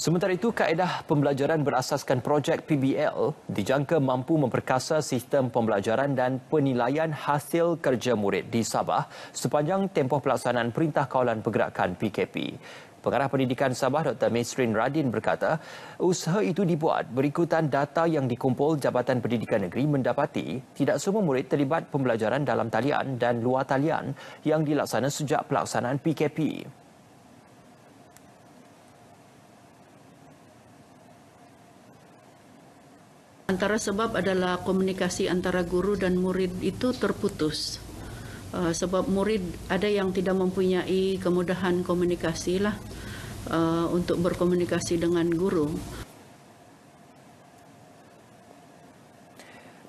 Sementara itu, kaedah pembelajaran berasaskan projek PBL dijangka mampu memperkasa sistem pembelajaran dan penilaian hasil kerja murid di Sabah sepanjang tempoh pelaksanaan Perintah Kawalan Pergerakan PKP. Pengarah Pendidikan Sabah Dr. Mesrin Radin berkata, usaha itu dibuat berikutan data yang dikumpul Jabatan Pendidikan Negeri mendapati tidak semua murid terlibat pembelajaran dalam talian dan luar talian yang dilaksana sejak pelaksanaan PKP. Antara sebab adalah komunikasi antara guru dan murid itu terputus. Eh, sebab murid ada yang tidak mempunyai kemudahan komunikasi lah eh, untuk berkomunikasi dengan guru.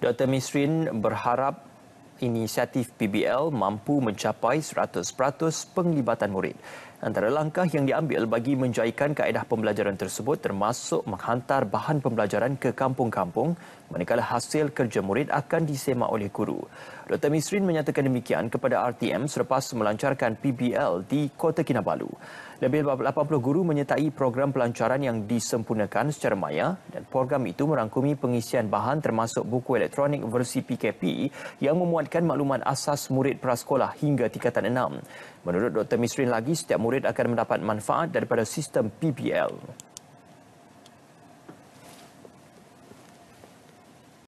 Dr. Misrin berharap inisiatif PBL mampu mencapai 100% penglibatan murid. Antara langkah yang diambil bagi menjaikan kaedah pembelajaran tersebut termasuk menghantar bahan pembelajaran ke kampung-kampung manakala hasil kerja murid akan disemak oleh guru. Dr. Misrin menyatakan demikian kepada RTM selepas melancarkan PBL di Kota Kinabalu. Lebih 80 guru menyertai program pelancaran yang disempurnakan secara maya dan program itu merangkumi pengisian bahan termasuk buku elektronik versi PKP yang memuatkan maklumat asas murid prasekolah hingga tingkatan 6. Menurut Dr. Misrin lagi, setiap murid akan mendapat manfaat daripada sistem PBL.